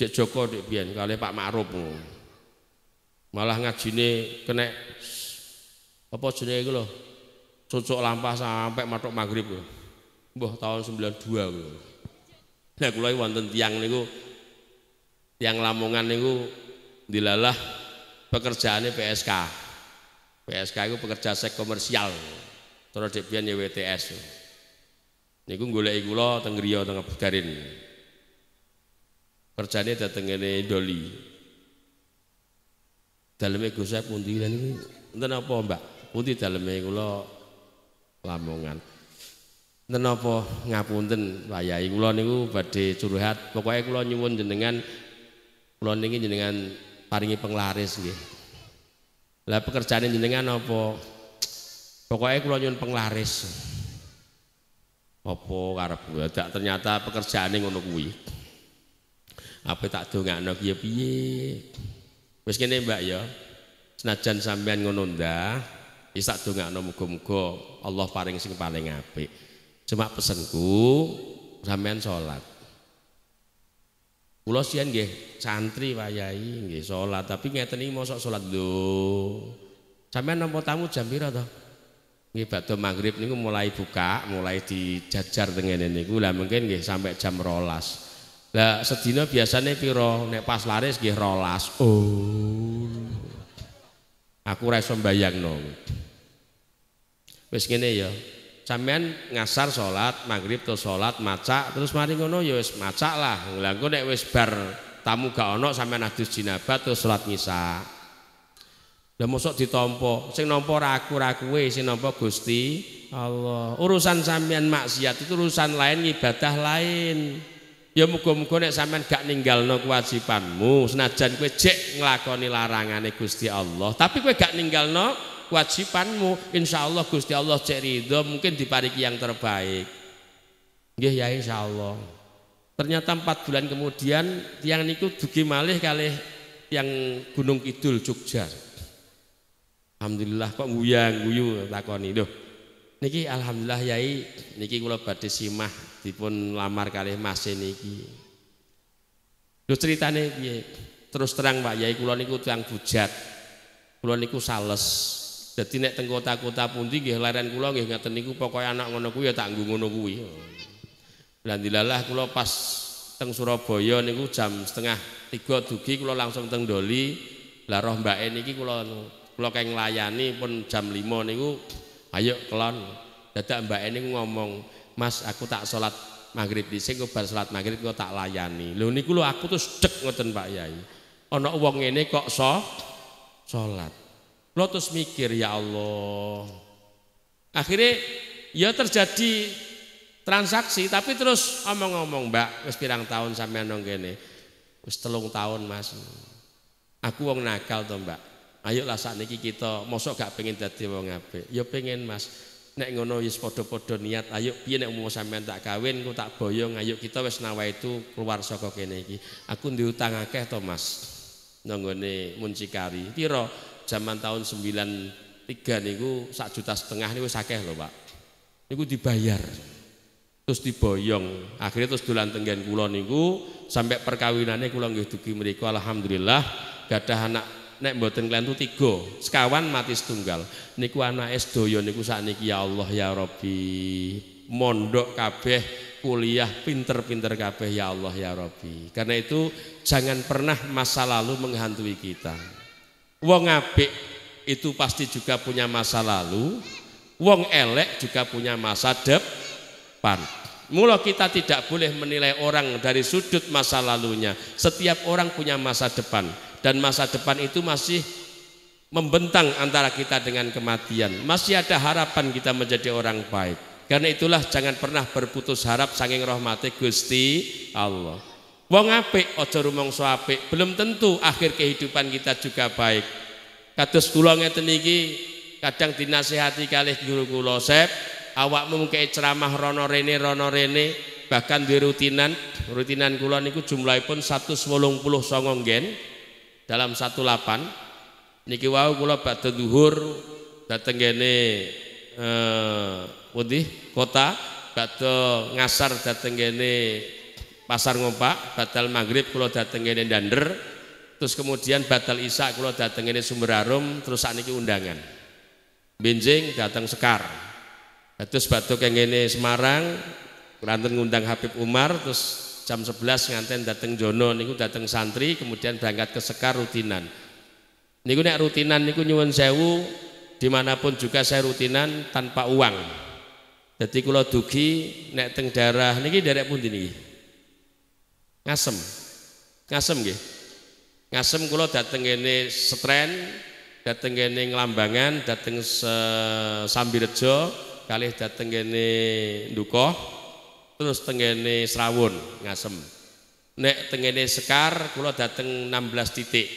Cek Joko Dik biyen kali Pak Ma'ruf. Malah ngajine kena apa jenenge iku lho? cocok lampah sampai matok maghrib mbah tahun 92 kuwi nah kula wonten tiang niku tiang Lamongan niku dilalah pekerjaannya PSK PSK itu pekerja seks komersial terus depian YWTS ya niku golek kula teng griya teng percaya kerjane dateng ngene doli daleme Gus pun pundi ini, enten apa Mbak pundi daleme kula Lamongan. Menapa ngapunten Pak Yai kula niku badhe curhat. Pokoke kula nyuwun jenengan kula niki jenengan paringi penglaris nggih. Lah pekerjaane jenengan apa? Pokoke kula nyuwun penglaris. Apa karep tak ya, ternyata pekerjaane ngono kuwi. Apa tak dongakno ki ya piye? Wis kene Mbak ya. Senajan sampean ngono ndah, isak tak dongakno muga-muga Allah paling sing paling api. cuma pesenku sampean sholat. kula sian nggih santri wayahi nggih salat tapi ngeten iki mosok sholat lho sampean nampa tamu jam pira to nggih badhe maghrib niku mulai buka mulai dijajar dengan ngene niku lah mungkin nggih sampai jam rolas lah sedina biasanya piro nek pas laris nggih rolas oh aku ora iso nong wis ngene ya sampean ngasar salat maghrib terus salat maca terus mari ngono ya wis maca lah Lah engko nek wis bar tamu gak ono sampean adus jinabat terus salat misa. Lah mosok ditampa sing nampa ra aku ra kuwe sing nampa Gusti Allah urusan sampean maksiat itu urusan lain ibadah lain Ya muga-muga nek sampean gak ninggalno kewajibanmu, senajan kowe jek nglakoni larangane Gusti Allah, tapi kowe gak ninggalno kewajibanmu insya Allah Gusti Allah cek ridho mungkin dipariki yang terbaik nggih ya insya Allah ternyata empat bulan kemudian tiang niku dugi malih kali yang Gunung Kidul Jogja Alhamdulillah kok nguyang nguyu takoni lho niki alhamdulillah yai niki kula badhe simah dipun lamar kali Mas niki lho ceritane piye terus terang Pak Yai kula niku tiyang bujat. Kula niku sales. Jadi nek teng kota-kota pundi nggih leren kula nggih ngaten niku pokoke anak ngono kuwi ya tak nggo ngono kuwi. Lan dilalah kula pas teng Surabaya niku jam setengah tiga dugi kula langsung teng Doli. Lah roh mbake niki kula kula keng layani pun jam 5 niku ayo kelon. Dadak mbake niku ngomong, "Mas, aku tak salat maghrib di sini. bar salat maghrib kok tak layani." Lho niku lho aku tuh dek ngoten Pak Yai. Ana wong ngene kok so salat. Lo terus mikir ya Allah. Akhirnya ya terjadi transaksi tapi terus omong-omong mbak wis pirang tahun sampean nong gini wis telung tahun mas aku wong nakal tuh mbak ayo lah saat ini kita mosok gak pengen jadi wong apik ya pengen mas nek ngono wis podo podo niat ayo piye nek mau sampean tak kawin ku tak boyong ayo kita wis nawa itu keluar saka kene aku duwe utang akeh to mas nang ngene muncikari Tiro zaman tahun 93 niku sak juta setengah niku sakeh lho Pak niku dibayar terus diboyong akhirnya terus dolan tenggen kula niku sampai perkawinannya kula nggih dugi mriku alhamdulillah gadah anak nek mboten kalian tuh tiga sekawan mati setunggal niku anak sedaya niku saat ya Allah ya Robi mondok kabeh kuliah pinter-pinter kabeh ya Allah ya Robi karena itu jangan pernah masa lalu menghantui kita Wong apik itu pasti juga punya masa lalu, wong elek juga punya masa depan. Mula kita tidak boleh menilai orang dari sudut masa lalunya. Setiap orang punya masa depan dan masa depan itu masih membentang antara kita dengan kematian. Masih ada harapan kita menjadi orang baik. Karena itulah jangan pernah berputus harap saking rahmati Gusti Allah. Wong apik aja rumangsa apik, belum tentu akhir kehidupan kita juga baik. Kados kula ngeten iki kadang dinasihati kalih guru kula Sep, awakmu kei ceramah rono rene rono rene bahkan di rutinan rutinan kula niku jumlahipun songong gen dalam 18 niki wau kula badhe zuhur dateng kene eh putih kota badhe ngasar dateng kene pasar ngopak batal maghrib kalau dateng ini dander terus kemudian batal isak kalau dateng ini sumber arum terus ini undangan binjing datang sekar terus batuk yang ini Semarang Ranten ngundang Habib Umar terus jam 11 nganten dateng Jono niku dateng santri kemudian berangkat ke Sekar rutinan niku nek rutinan niku nyuwun sewu dimanapun juga saya rutinan tanpa uang jadi kalau dugi nek teng darah niki derek pun dini. Ngasem. Ngasem gitu, Ngasem kulo dateng gini Setren, dateng gini ngelambangan, dateng Sambirejo, kali dateng gini dukoh, terus tengene Serawun, Ngasem. Nek tengene Sekar kulo dateng 16 titik.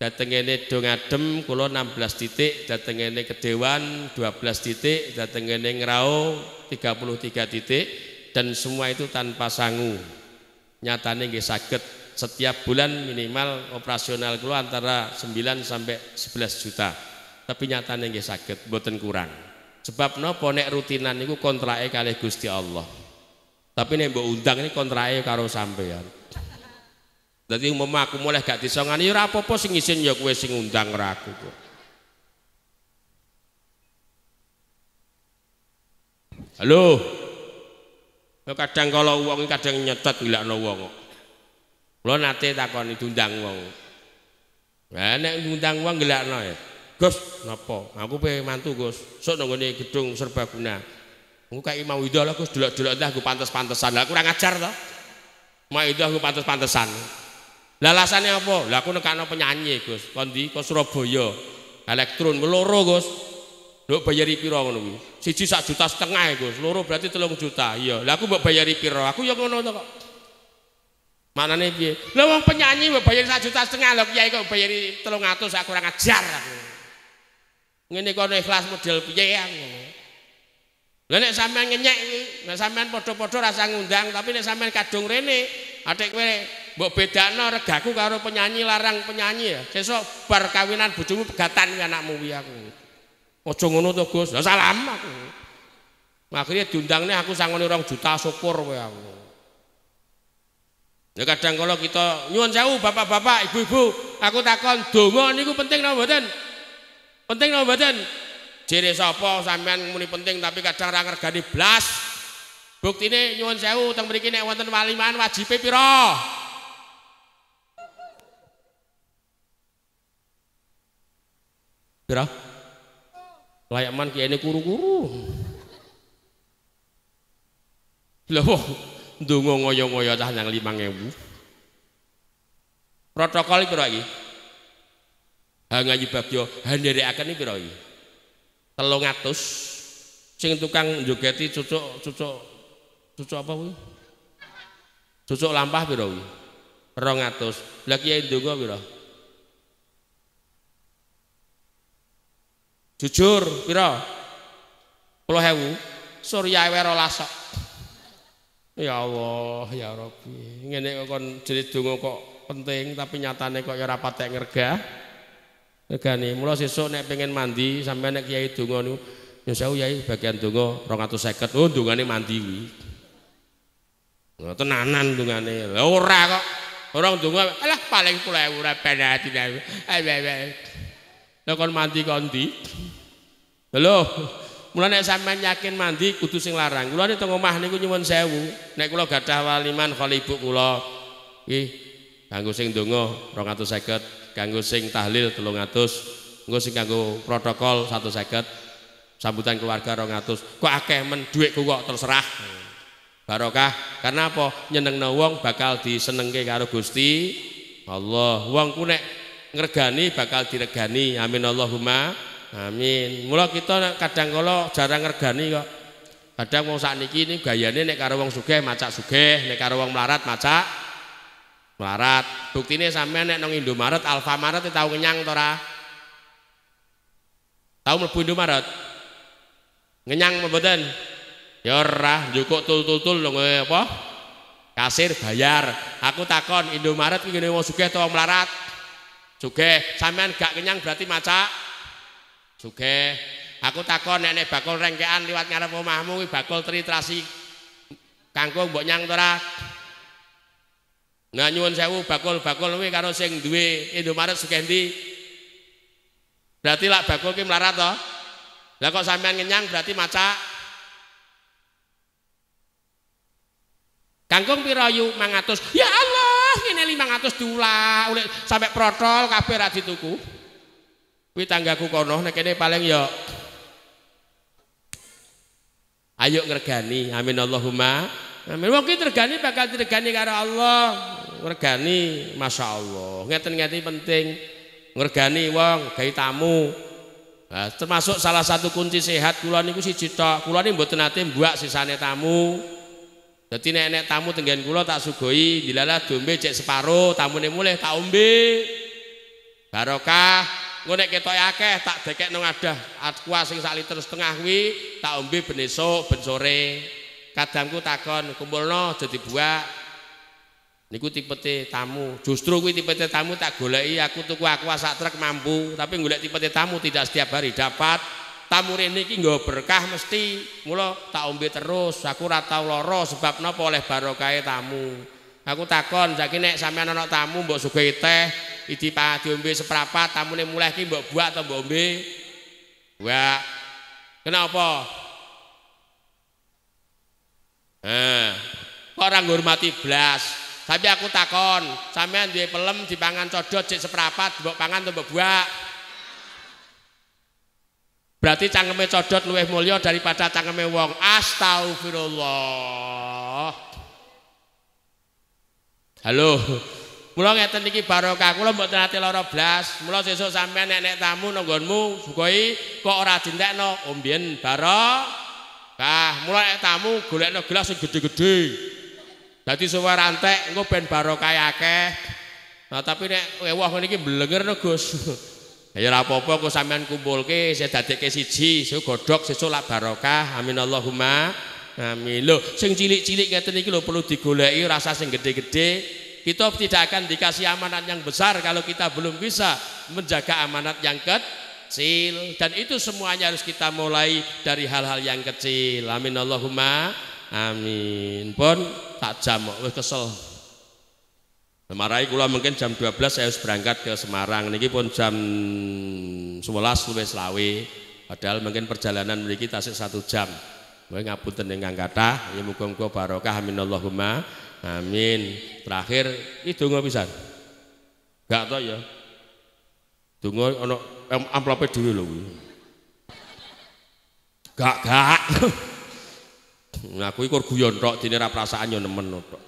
Dateng dong Dongadem kulo 16 titik, dateng ini Kedewan 12 titik, dateng ini ngerau 33 titik dan semua itu tanpa sanggup nyatanya nggih sakit setiap bulan minimal operasional keluar antara 9 sampai 11 juta. Tapi nyatanya nggih sakit boten kurang. Sebab nopo nek rutinan niku kontrake kali Gusti Allah. Tapi nih mbok undang ini kontrake karo sampean. jadi umpama aku mulai gak disongan ya ora apa-apa sing isin ya kowe sing undang ora aku Halo kadang kalau wong kadang nyetet no wong. lo nate itu diundang wong. Lah nek diundang wong no ya. Gus, nopo Aku pe mantu, Gus. so nunggu ngene gedung serbaguna. aku kayak mau ido lah Gus delok-delok dah, gue pantas pantesan Lah kurang ajar to. Mau ido aku pantas pantesan lalasan alasane apa? Lah aku nekakno penyanyi, Gus. Kondi, kok Surabaya. Elektron loro, Gus. Nduk bayari pira nunggu. siji sak juta setengah Gus. Loro berarti telung juta. Iya. Lah aku mbok bayari piro? Aku ya ngono to kok. Manane piye? Lah wong penyanyi mbok bayari sak juta setengah lho kiai kok bayari 300 aku kurang ajar aku. Ngene kok ikhlas model piye aku. Lah nek sampean ngenyek iki, nek sampean padha-padha rasa ngundang, tapi nek sampean kadung rene, adek kowe mbok bedakno regaku karo penyanyi larang penyanyi ya. Sesuk bar kawinan bojomu pegatan anakmu wi aku. Aja ngono to, Gus. Lah salam aku. Akhire diundangne aku sangone rong juta syukur kowe aku. Ya kadang kala kita nyuwun sewu bapak-bapak, ibu-ibu, aku takon donga niku penting napa mboten? Penting napa mboten? Jere sapa sampean muni penting tapi kadang ra ngergani blas. Buktine nyuwun sewu teng mriki nek wonten waliman wajibe pira? Pira? Pira? layak man kiai ini kuru-kuru lho dungo ngoyo-ngoyo dah yang lima ewu protokol piro iki hangayu bagyo akan iki piro iki 300 sing tukang jogeti cucuk cucuk cucuk apa kuwi cucuk lampah piro kuwi 200 lagi kiai dungo piro Jujur, pira? hewu, surya wero lasok. Ya Allah, ya Rabbi. Ngene kok kon jadi kok penting tapi nyatane kok ya ora ngerga ngerga Regane, mulai sesuk nek pengen mandi sampe nek kiai donga niku ya sewu yai bagian donga 250. Oh, dongane mandi kuwi. Nah, tenanan dungane. Lah ora kok. Orang donga, alah paling 10000 ora ayo. Nek kon mandi kon halo Lho, mula nek sampean yakin mandi kudu sing larang. Kula nek teng omah niku nyuwun sewu. Nek kula gadah waliman kali ibu kula. Nggih, kanggo sing donga 250, kanggo sing tahlil 300, kanggo sing kanggo protokol 150, sambutan keluarga 200. Kok akeh men dhuwitku kok terserah. Barokah. Karena apa? Nyenengno wong bakal disenengke karo Gusti Allah. Wong ku nek Ngergani bakal diregani amin Allahumma amin mula kita kadang kala jarang ngergani kok kadang wong saat ini gayane nek karo wong sugih macak sugih nek karo wong melarat macak melarat buktine sampean nek nang Indomaret Alfamaret tau kenyang to ora tau mlebu Indomaret ngenyang mboten ya ora njukuk tul-tul lho apa kasir bayar aku takon Indomaret ki ngene wong sugih atau wong melarat juga sampean gak kenyang berarti macak juga aku takon nenek bakul rengkean liwat ngarep omahmu bakul teritrasi kangkung mbok nyang tora nah nyuwun sewu bakul bakul wih karo sing duwe indomaret sukendi berarti lah bakul ki melarat toh lah kok sampean kenyang berarti macak kangkung piroyu mangatus ya Allah ini 500 diulak ulik sampai protol kabeh ra dituku. Kuwi tanggaku kono nek ini paling yuk, ya. Ayo ngergani. Amin Allahumma. Amin. Wong ki tergani bakal tergani karo Allah. Ngergani Masya Allah. Ngeten-ngeten penting. Ngergani wong gawe tamu. Nah, termasuk salah satu kunci sehat kula niku siji tok. Kula niki mboten nate mbuak sisane tamu. Jadi nenek tamu tenggen kula tak sugoi, dilalah dombe cek separo, tamune mulai tak umbi Barokah. Engko kita akeh tak deket nung ada aqua sing sak liter setengah wi tak umbi ben esuk ben sore. Kadangku takon kumpulno jadi buak. Niku t tamu. Justru tipe tipe tamu tak goleki aku tuku aku sak truk mampu, tapi tipe tipe tamu tidak setiap hari dapat tamu rene iki nggo berkah mesti mula tak ombe terus aku ora tau lara sebab napa oleh barokah tamu aku takon saiki nek sampean ana tamu mbok sugih teh iki pa diombe seprapat tamune mulai iki mbok buak atau mbok ombe buak kenapa Eh, kok orang hormati blas. Tapi aku takon, sampean duwe pelem dipangan codot cek seprapat, mbok pangan ta mbok buak? Berarti cangkeme codot luweh mulia daripada cangkeme wong. Astagfirullah. Halo. Mula ngeten iki barokah kula mboten ate lara blas. Mula sesuk sampean nek nek tamu nang sukoi kok ora dintekno. Oh mbiyen barokah. Mula nek tamu golekno gelas sing gede gede Dadi suwe rantek engko ben barokah akeh. Nah tapi nek wewah ngene iki mblenger no Gus. Ya ora apa-apa kok sampean kumpulke, saya dadekke siji, sesuk godhok, sesuk lak barokah. Amin Allahumma. Amin. Lho, sing cilik-cilik ngeten iki lho perlu digoleki rasa sing gede-gede. Kita tidak akan dikasih amanat yang besar kalau kita belum bisa menjaga amanat yang kecil dan itu semuanya harus kita mulai dari hal-hal yang kecil. Amin Allahumma. Amin. Pun tak jamok wis kesel. Semarai kula mungkin jam 12 saya harus berangkat ke Semarang niki pun jam 11 luwes lawe. padahal mungkin perjalanan memiliki tasik satu jam Kowe ngapunten ingkang kathah ya muga-muga barokah amin Allahumma amin terakhir iki donga pisan gak to ya donga ana amplope dhewe lho kuwi gak gak nah kuwi kur guyon tok dene ra prasaan yo nemen tok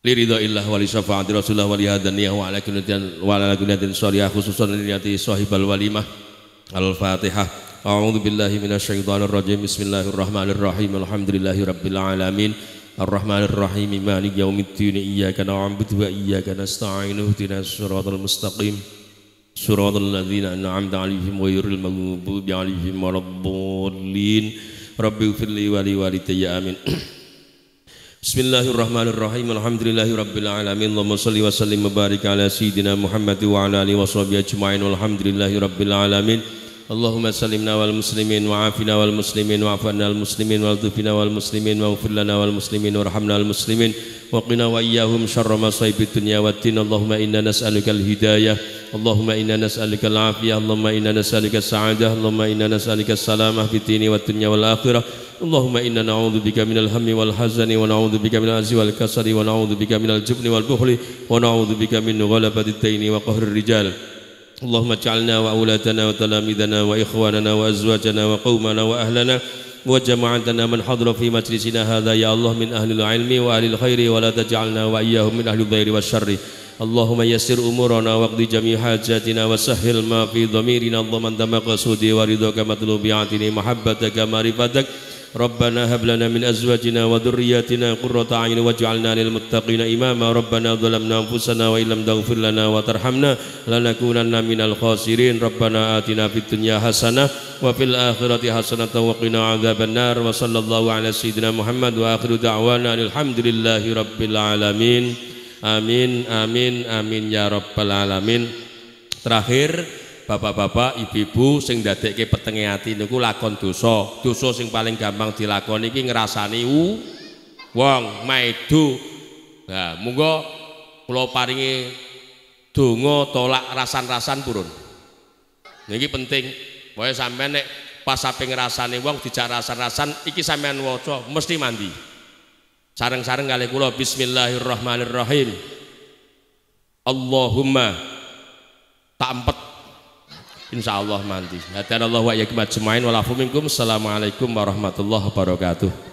liridhaillah wa li syafaati rasulullah wa li hadaniyah wa ala kunyatin wa ala kunyatin sholihah khususan liniyati sahibal walimah al-fatihah a'udzu billahi minasyaitonir rajim bismillahirrahmanirrahim alhamdulillahi rabbil alamin arrahmanir rahim maliki yaumiddin iyyaka na'budu wa iyyaka nasta'in ihdinas siratal mustaqim siratal ladzina an'amta 'alaihim ghairil maghdubi 'alaihim waladdallin rabbighfir li wa li walidayya amin Bismillahirrahmanirrahim. Alhamdulillahi rabbil alamin. Allahumma shalli wa sallim mubarik ala sayidina Muhammad wa ala alihi washabihi ajmain. Walhamdulillahi rabbil alamin. Allahumma sallimna wal muslimin wa afina wal muslimin wa afana al muslimin wa dhufina wal muslimin wa ighfir lana wal muslimin warhamna al muslimin wa qina wa iyyahum syarra ma saibid dunya waddin. Allahumma inna nas'aluka al hidayah. Allahumma inna nas'aluka al afiyah. Allahumma inna nas'aluka as sa'adah. Allahumma inna nas'aluka as salamah fid dini wad dunya wal akhirah. اللهم إنا نعوذ بك من الهم والحزن ونعوذ بك من العز والكسل ونعوذ بك من الجبن والبخل ونعوذ بك من غلبة الدين وقهر الرجال اللهم اجعلنا وأولادنا وتلاميذنا وإخواننا وأزواجنا وقومنا وأهلنا وجماعتنا من حضر في مجلسنا هذا يا الله من أهل العلم وأهل الخير ولا تجعلنا وإياهم من أهل الضير والشر اللهم يسر أمورنا واقض جميع حاجاتنا وسهل ما في ضميرنا ضمن مقصودي ورضاك مطلوباتنا محبتك معرفتك ربنا هب لنا من أزواجنا وذرياتنا قرة عين واجعلنا للمتقين إماما ربنا ظلمنا أنفسنا وإن لم تغفر لنا وترحمنا لنكونن من الخاسرين ربنا آتنا في الدنيا حسنة وفي الآخرة حسنة وقنا عذاب النار وصلى الله على سيدنا محمد وآخر دعوانا الحمد لله رب العالمين امين امين امين يا رب العالمين Terakhir bapak-bapak ibu-ibu sing dadekke petenge ati niku lakon dosa dosa sing paling gampang dilakoni iki ngrasani u wong maidu nah monggo pulau paringi donga tolak rasan-rasan purun niki penting pokoke sampean nek pas ape ngrasani wong dijak rasan-rasan iki sampean waca mesti mandi sareng-sareng kali kula bismillahirrahmanirrahim Allahumma tak empat insyaallah manti Allah wa iyyakum ajmain wa minkum assalamualaikum warahmatullahi wabarakatuh